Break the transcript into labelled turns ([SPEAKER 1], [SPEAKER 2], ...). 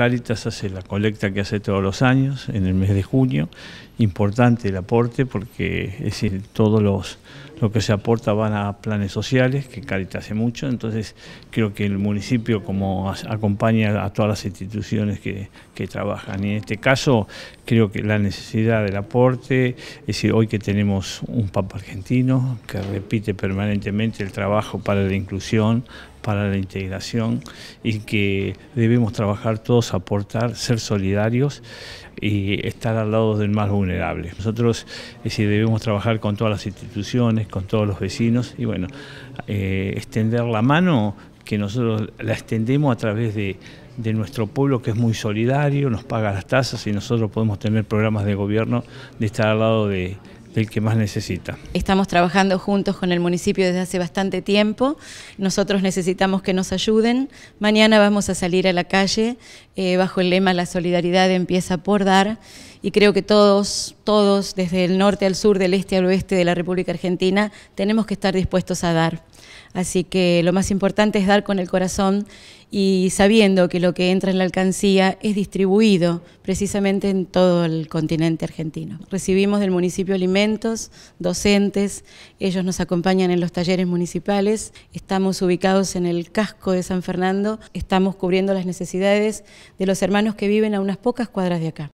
[SPEAKER 1] Caritas hace la colecta que hace todos los años, en el mes de junio. Importante el aporte porque es todos los lo que se aporta van a planes sociales, que Caritas hace mucho, entonces creo que el municipio como acompaña a todas las instituciones que, que trabajan. Y en este caso creo que la necesidad del aporte, es decir, hoy que tenemos un Papa argentino que repite permanentemente el trabajo para la inclusión, para la integración y que debemos trabajar todos, aportar, ser solidarios y estar al lado del más vulnerable. Nosotros es eh, debemos trabajar con todas las instituciones, con todos los vecinos y bueno, eh, extender la mano que nosotros la extendemos a través de nuestro pueblo que es muy solidario, nos paga las tasas y nosotros podemos tener programas de gobierno de estar al lado de, del que más necesita.
[SPEAKER 2] Estamos trabajando juntos con el municipio desde hace bastante tiempo. Nosotros necesitamos que nos ayuden. Mañana vamos a salir a la calle eh, bajo el lema La solidaridad empieza por dar. Y creo que todos, todos, desde el norte al sur, del este al oeste de la República Argentina, tenemos que estar dispuestos a dar. Así que lo más importante es dar con el corazón y sabiendo que lo que entra en la alcancía es distribuido precisamente en todo el continente argentino. Recibimos del municipio alimentos, docentes, ellos nos acompañan en los talleres municipales, estamos ubicados en el casco de San Fernando, estamos cubriendo las necesidades de los hermanos que viven a unas pocas cuadras de acá.